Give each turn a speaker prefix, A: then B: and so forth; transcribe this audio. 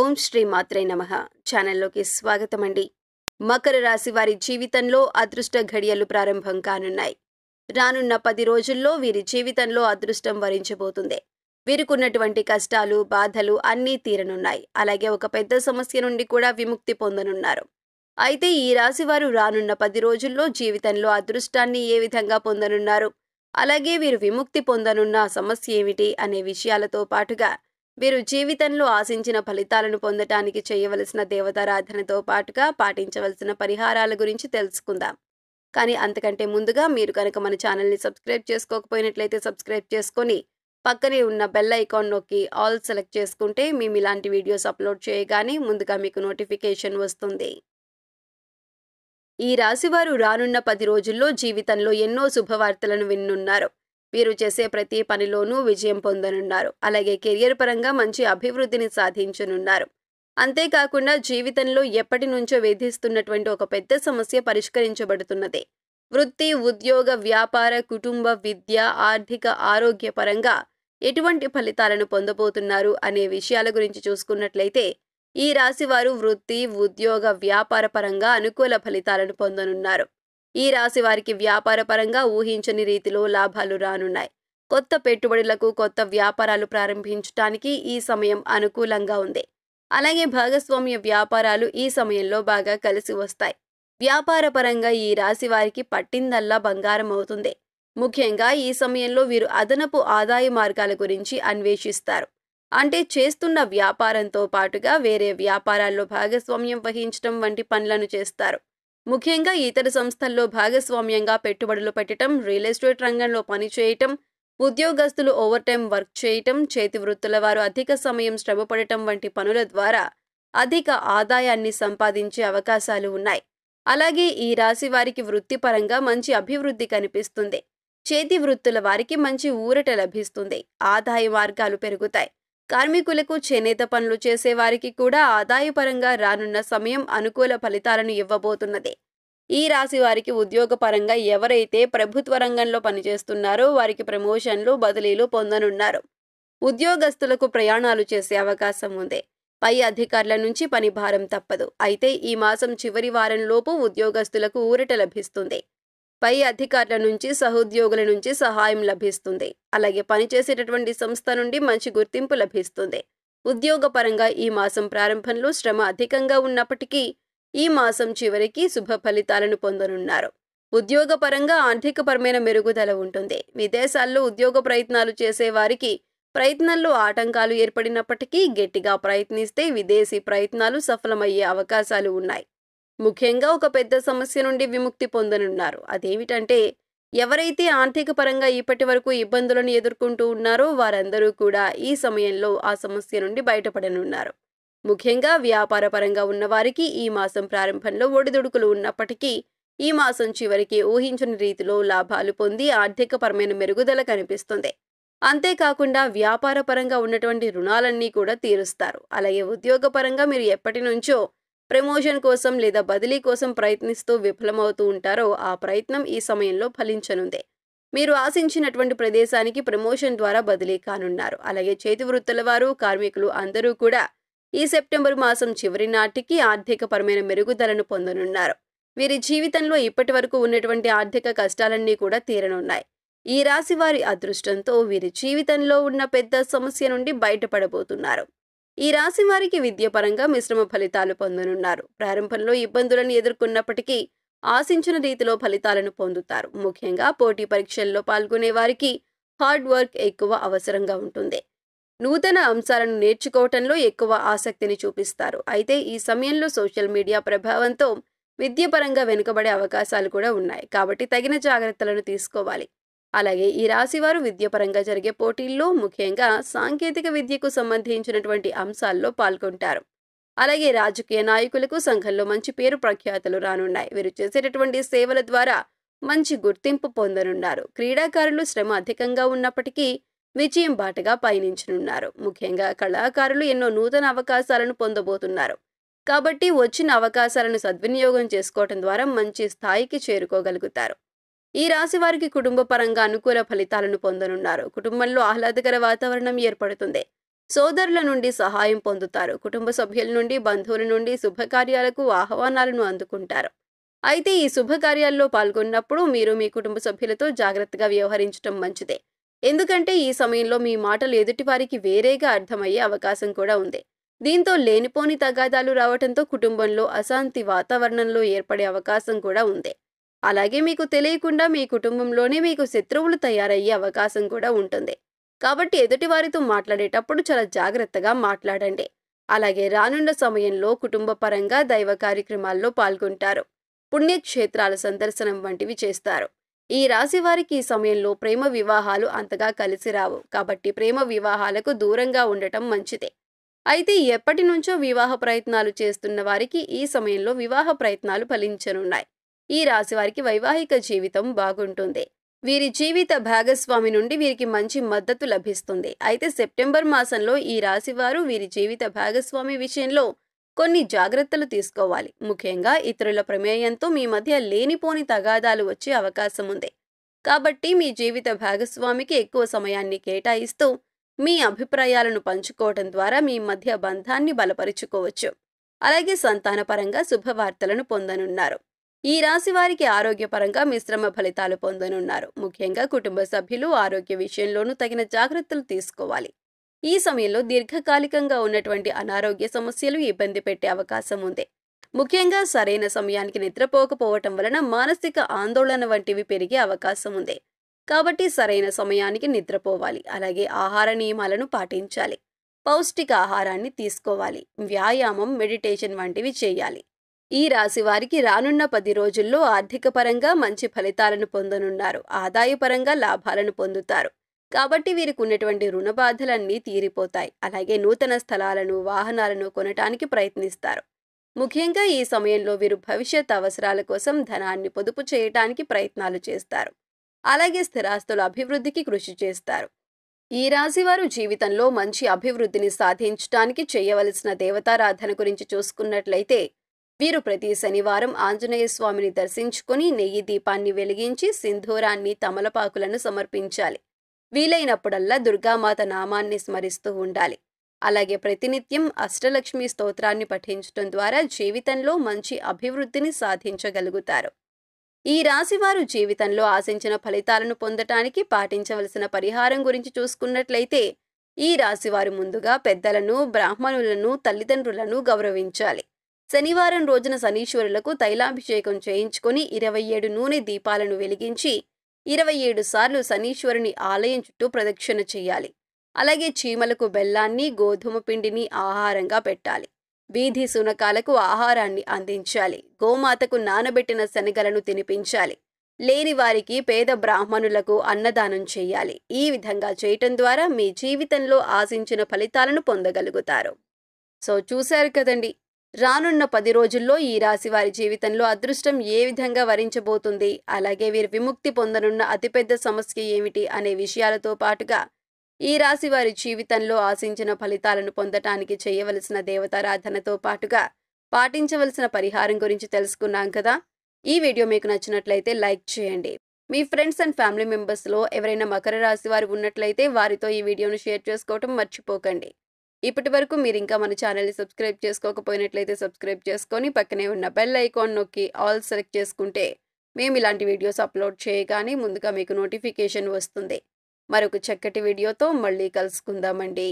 A: ఓం శ్రీ మాత్రే నమ ఛానల్లోకి స్వాగతం అండి మకర రాశి వారి జీవితంలో అదృష్ట ఘడియలు ప్రారంభం కానున్నాయి రానున్న పది రోజుల్లో వీరి జీవితంలో అదృష్టం వరించబోతుంది వీరికున్నటువంటి కష్టాలు బాధలు అన్నీ తీరనున్నాయి అలాగే ఒక పెద్ద సమస్య నుండి కూడా విముక్తి పొందనున్నారు అయితే ఈ రాశి వారు రానున్న పది రోజుల్లో జీవితంలో అదృష్టాన్ని ఏ విధంగా పొందనున్నారు అలాగే వీరు విముక్తి పొందనున్న సమస్య ఏమిటి అనే విషయాలతో పాటుగా వీరు జీవితంలో ఆశించిన ఫలితాలను పొందటానికి చేయవలసిన దేవతారాధనతో పాటుగా పాటించవలసిన పరిహారాల గురించి తెలుసుకుందాం కానీ అంతకంటే ముందుగా మీరు కనుక మన ఛానల్ని సబ్స్క్రైబ్ చేసుకోకపోయినట్లయితే సబ్స్క్రైబ్ చేసుకొని పక్కనే ఉన్న బెల్ ఐకాన్ నొక్కి ఆల్ సెలెక్ట్ చేసుకుంటే మేము ఇలాంటి వీడియోస్ అప్లోడ్ చేయగానే ముందుగా మీకు నోటిఫికేషన్ వస్తుంది ఈ రాశివారు రానున్న పది రోజుల్లో జీవితంలో ఎన్నో శుభవార్తలను విన్నున్నారు వీరు చేసే ప్రతి పనిలోనూ విజయం పొందనున్నారు అలాగే కెరియర్ పరంగా మంచి అభివృద్ధిని సాధించనున్నారు అంతేకాకుండా జీవితంలో ఎప్పటి నుంచో వేధిస్తున్నటువంటి ఒక పెద్ద సమస్య పరిష్కరించబడుతున్నది వృత్తి ఉద్యోగ వ్యాపార కుటుంబ విద్య ఆర్థిక ఆరోగ్యపరంగా ఎటువంటి ఫలితాలను పొందబోతున్నారు అనే విషయాల గురించి చూసుకున్నట్లయితే ఈ రాశివారు వృత్తి ఉద్యోగ వ్యాపార పరంగా అనుకూల ఫలితాలను పొందనున్నారు ఈ రాశి వారికి వ్యాపారపరంగా ఊహించని రీతిలో లాభాలు రానున్నాయి కొత్త పెట్టుబడులకు కొత్త వ్యాపారాలు ప్రారంభించటానికి ఈ సమయం అనుకూలంగా ఉంది అలాగే భాగస్వామ్య వ్యాపారాలు ఈ సమయంలో బాగా కలిసి వస్తాయి వ్యాపారపరంగా ఈ రాశి వారికి పట్టిందల్లా బంగారం అవుతుంది ముఖ్యంగా ఈ సమయంలో వీరు అదనపు ఆదాయ మార్గాల గురించి అన్వేషిస్తారు అంటే చేస్తున్న వ్యాపారంతో పాటుగా వేరే వ్యాపారాల్లో భాగస్వామ్యం వహించడం వంటి పనులను చేస్తారు ముఖ్యంగా ఇతర సంస్థల్లో భాగస్వామ్యంగా పెట్టుబడులు పెట్టడం రియల్ ఎస్టేట్ రంగంలో పనిచేయటం ఉద్యోగస్తులు ఓవర్ టైం వర్క్ చేయటం చేతి వృత్తుల వారు అధిక సమయం శ్రమపడటం వంటి పనుల ద్వారా అధిక ఆదాయాన్ని సంపాదించే అవకాశాలు ఉన్నాయి అలాగే ఈ రాశి వారికి వృత్తిపరంగా మంచి అభివృద్ధి కనిపిస్తుంది చేతి వృత్తుల వారికి మంచి ఊరట లభిస్తుంది ఆదాయ మార్గాలు పెరుగుతాయి కార్మికులకు చేనేత పనులు చేసే వారికి కూడా ఆదాయపరంగా రానున్న సమయం అనుకూల ఫలితాలను ఇవ్వబోతున్నది ఈ రాశి వారికి ఉద్యోగపరంగా ఎవరైతే ప్రభుత్వ రంగంలో పనిచేస్తున్నారో వారికి ప్రమోషన్లు బదిలీలు పొందనున్నారు ఉద్యోగస్తులకు ప్రయాణాలు చేసే అవకాశం ఉంది పై అధికారుల నుంచి పని భారం తప్పదు అయితే ఈ మాసం చివరి వారంలోపు ఉద్యోగస్తులకు ఊరట లభిస్తుంది పై అధికారుల నుంచి సహోద్యోగుల నుంచి సహాయం లభిస్తుంది అలాగే పనిచేసేటటువంటి సంస్థ నుండి మంచి గుర్తింపు లభిస్తుంది ఉద్యోగపరంగా ఈ మాసం ప్రారంభంలో శ్రమ అధికంగా ఉన్నప్పటికీ ఈ మాసం చివరికి శుభ ఫలితాలను పొందనున్నారు ఉద్యోగపరంగా ఆర్థికపరమైన మెరుగుదల ఉంటుంది విదేశాల్లో ఉద్యోగ ప్రయత్నాలు చేసేవారికి ప్రయత్నంలో ఆటంకాలు ఏర్పడినప్పటికీ గట్టిగా ప్రయత్నిస్తే విదేశీ ప్రయత్నాలు సఫలమయ్యే అవకాశాలు ఉన్నాయి ముఖ్యంగా ఒక పెద్ద సమస్య నుండి విముక్తి పొందనున్నారు అదేమిటంటే ఎవరైతే ఆర్థిక పరంగా ఇప్పటి వరకు ఇబ్బందులను ఎదుర్కొంటూ ఉన్నారో వారందరూ కూడా ఈ సమయంలో ఆ సమస్య నుండి బయటపడనున్నారు ముఖ్యంగా వ్యాపార పరంగా ఉన్నవారికి ఈ మాసం ప్రారంభంలో ఒడిదుడుకులు ఉన్నప్పటికీ ఈ మాసం చివరికి ఊహించని రీతిలో లాభాలు పొంది ఆర్థికపరమైన మెరుగుదల కనిపిస్తుంది అంతేకాకుండా వ్యాపార పరంగా ఉన్నటువంటి రుణాలన్నీ కూడా తీరుస్తారు అలాగే ఉద్యోగపరంగా మీరు ఎప్పటి నుంచో ప్రమోషన్ కోసం లేదా బదిలీ కోసం ప్రయత్నిస్తూ విఫలమవుతూ ఉంటారో ఆ ప్రయత్నం ఈ సమయంలో ఫలించనుందే మీరు ఆశించినటువంటి ప్రదేశానికి ప్రమోషన్ ద్వారా బదిలీ కానున్నారు అలాగే చేతి వృత్తుల వారు కార్మికులు అందరూ కూడా ఈ సెప్టెంబర్ మాసం చివరి నాటికి ఆర్థికపరమైన మెరుగుదలను పొందనున్నారు వీరి జీవితంలో ఇప్పటి వరకు ఉన్నటువంటి ఆర్థిక కష్టాలన్నీ కూడా తీరనున్నాయి ఈ రాశి వారి అదృష్టంతో వీరి జీవితంలో ఉన్న పెద్ద సమస్య నుండి బయటపడబోతున్నారు ఈ రాశి వారికి విద్యపరంగా మిశ్రమ ఫలితాలు పొందనున్నారు ప్రారంభంలో ఇబ్బందులను ఎదుర్కొన్నప్పటికీ ఆశించిన రీతిలో ఫలితాలను పొందుతారు ముఖ్యంగా పోటీ పరీక్షల్లో పాల్గొనే వారికి హార్డ్ వర్క్ ఎక్కువ అవసరంగా ఉంటుంది నూతన అంశాలను నేర్చుకోవటంలో ఎక్కువ ఆసక్తిని చూపిస్తారు అయితే ఈ సమయంలో సోషల్ మీడియా ప్రభావంతో విద్యపరంగా వెనుకబడే అవకాశాలు కూడా ఉన్నాయి కాబట్టి తగిన జాగ్రత్తలను తీసుకోవాలి అలాగే ఈ రాశివారు విద్యాపరంగా జరిగే పోటీల్లో ముఖ్యంగా సాంకేతిక విద్యకు సంబంధించినటువంటి అంశాల్లో పాల్గొంటారు అలాగే రాజకీయ నాయకులకు సంఘంలో మంచి పేరు ప్రఖ్యాతలు రానున్నాయి వీరు చేసేటటువంటి సేవల ద్వారా మంచి గుర్తింపు పొందనున్నారు క్రీడాకారులు శ్రమ అధికంగా ఉన్నప్పటికీ విజయం బాటగా పయనించనున్నారు ముఖ్యంగా కళాకారులు ఎన్నో నూతన అవకాశాలను పొందబోతున్నారు కాబట్టి వచ్చిన అవకాశాలను సద్వినియోగం చేసుకోవటం ద్వారా మంచి స్థాయికి చేరుకోగలుగుతారు ఈ రాశి వారికి కుటుంబ పరంగా అనుకూల ఫలితాలను పొందనున్నారు కుటుంబంలో ఆహ్లాదకర వాతావరణం ఏర్పడుతుంది సోదరుల నుండి సహాయం పొందుతారు కుటుంబ సభ్యుల నుండి బంధువుల నుండి శుభకార్యాలకు ఆహ్వానాలను అందుకుంటారు అయితే ఈ శుభకార్యాల్లో పాల్గొన్నప్పుడు మీరు మీ కుటుంబ సభ్యులతో జాగ్రత్తగా వ్యవహరించడం మంచిదే ఎందుకంటే ఈ సమయంలో మీ మాటలు ఎదుటివారికి వేరేగా అర్థమయ్యే అవకాశం కూడా ఉంది దీంతో లేనిపోని తగాదాలు రావడంతో కుటుంబంలో అశాంతి వాతావరణంలో ఏర్పడే అవకాశం కూడా ఉంది అలాగే మీకు తెలియకుండా మీ కుటుంబంలోనే మీకు శత్రువులు తయారయ్యే అవకాశం కూడా ఉంటుంది కాబట్టి ఎదుటి వారితో మాట్లాడేటప్పుడు చాలా జాగ్రత్తగా మాట్లాడండి అలాగే రానున్న సమయంలో కుటుంబ పరంగా దైవ కార్యక్రమాల్లో పాల్గొంటారు పుణ్యక్షేత్రాల సందర్శనం వంటివి చేస్తారు ఈ రాశి వారికి ఈ సమయంలో ప్రేమ వివాహాలు అంతగా కలిసి రావు కాబట్టి ప్రేమ వివాహాలకు దూరంగా ఉండటం మంచిదే అయితే ఎప్పటి నుంచో వివాహ ప్రయత్నాలు చేస్తున్న వారికి ఈ సమయంలో వివాహ ప్రయత్నాలు ఫలించనున్నాయి ఈ రాశివారికి వైవాహిక జీవితం బాగుంటుంది వీరి జీవిత భాగస్వామి నుండి వీరికి మంచి మద్దతు లభిస్తుంది అయితే సెప్టెంబర్ మాసంలో ఈ రాశివారు వీరి జీవిత భాగస్వామి విషయంలో కొన్ని జాగ్రత్తలు తీసుకోవాలి ముఖ్యంగా ఇతరుల ప్రమేయంతో మీ మధ్య లేనిపోని తగాదాలు వచ్చే అవకాశం ఉంది కాబట్టి మీ జీవిత భాగస్వామికి ఎక్కువ సమయాన్ని కేటాయిస్తూ మీ అభిప్రాయాలను పంచుకోవటం ద్వారా మీ మధ్య బంధాన్ని బలపరుచుకోవచ్చు అలాగే సంతానపరంగా శుభవార్తలను పొందనున్నారు ఈ రాశి వారికి ఆరోగ్యపరంగా మిశ్రమ ఫలితాలు పొందనున్నారు ముఖ్యంగా కుటుంబ సభ్యులు ఆరోగ్య విషయంలోనూ తగిన జాగ్రత్తలు తీసుకోవాలి ఈ సమయంలో దీర్ఘకాలికంగా ఉన్నటువంటి అనారోగ్య సమస్యలు ఇబ్బంది పెట్టే అవకాశం ఉంది ముఖ్యంగా సరైన సమయానికి నిద్రపోకపోవటం వలన మానసిక ఆందోళన వంటివి పెరిగే అవకాశం ఉంది కాబట్టి సరైన సమయానికి నిద్రపోవాలి అలాగే ఆహార నియమాలను పాటించాలి పౌష్టిక ఆహారాన్ని తీసుకోవాలి వ్యాయామం మెడిటేషన్ వంటివి చేయాలి ఈ రాశి వారికి రానున్న పది రోజుల్లో ఆర్థిక పరంగా మంచి ఫలితాలను పొందనున్నారు ఆదాయపరంగా లాభాలను పొందుతారు కాబట్టి వీరికి ఉన్నటువంటి రుణ బాధలన్నీ తీరిపోతాయి అలాగే నూతన స్థలాలను వాహనాలను కొనటానికి ప్రయత్నిస్తారు ముఖ్యంగా ఈ సమయంలో వీరు భవిష్యత్ అవసరాల కోసం ధనాన్ని పొదుపు చేయటానికి ప్రయత్నాలు చేస్తారు అలాగే స్థిరాస్తుల అభివృద్ధికి కృషి చేస్తారు ఈ రాశివారు జీవితంలో మంచి అభివృద్ధిని సాధించటానికి చేయవలసిన దేవతారాధన గురించి చూసుకున్నట్లయితే వీరు ప్రతి శనివారం ఆంజనేయ స్వామిని దర్శించుకుని నెయ్యి దీపాన్ని వెలిగించి సింధూరాన్ని తమలపాకులను సమర్పించాలి వీలైనప్పుడల్లా దుర్గామాత నామాన్ని స్మరిస్తూ ఉండాలి అలాగే ప్రతినిత్యం అష్టలక్ష్మి స్తోత్రాన్ని పఠించడం ద్వారా జీవితంలో మంచి అభివృద్ధిని సాధించగలుగుతారు ఈ రాశివారు జీవితంలో ఆశించిన ఫలితాలను పొందటానికి పాటించవలసిన పరిహారం గురించి చూసుకున్నట్లయితే ఈ రాశివారు ముందుగా పెద్దలను బ్రాహ్మణులను తల్లిదండ్రులను గౌరవించాలి శనివారం రోజున శనీశ్వరులకు తైలాభిషేకం చేయించుకుని ఇరవై ఏడు నూనె దీపాలను వెలిగించి ఇరవై ఏడు సార్లు శనీశ్వరుని ఆలయం చుట్టూ ప్రదక్షిణ చేయాలి అలాగే చీమలకు బెల్లాన్ని గోధుమ పిండిని ఆహారంగా పెట్టాలి వీధి సునకాలకు ఆహారాన్ని అందించాలి గోమాతకు నానబెట్టిన శనగలను తినిపించాలి లేని వారికి పేద బ్రాహ్మణులకు అన్నదానం చేయాలి ఈ విధంగా చేయటం ద్వారా మీ జీవితంలో ఆశించిన ఫలితాలను పొందగలుగుతారు సో చూశారు కదండి రానున్న పది రోజుల్లో ఈ రాశి వారి జీవితంలో అదృష్టం ఏ విధంగా వరించబోతుంది అలాగే వీరు విముక్తి పొందనున్న అతిపెద్ద సమస్య ఏమిటి అనే విషయాలతో పాటుగా ఈ రాశి వారి జీవితంలో ఆశించిన ఫలితాలను పొందటానికి చేయవలసిన దేవతారాధనతో పాటుగా పాటించవలసిన పరిహారం గురించి తెలుసుకున్నాం కదా ఈ వీడియో మీకు నచ్చినట్లయితే లైక్ చేయండి మీ ఫ్రెండ్స్ అండ్ ఫ్యామిలీ మెంబర్స్లో ఎవరైనా మకర రాశి వారు ఉన్నట్లయితే వారితో ఈ వీడియోను షేర్ చేసుకోవటం మర్చిపోకండి ఇప్పటి వరకు మీరు ఇంకా మన ఛానల్ని సబ్స్క్రైబ్ చేసుకోకపోయినట్లయితే సబ్స్క్రైబ్ చేసుకొని పక్కనే ఉన్న బెల్ ఐకాన్ నొక్కి ఆల్ సెలెక్ట్ చేసుకుంటే మేము ఇలాంటి వీడియోస్ అప్లోడ్ చేయగానే ముందుగా మీకు నోటిఫికేషన్ వస్తుంది మరొక చక్కటి వీడియోతో మళ్ళీ కలుసుకుందామండి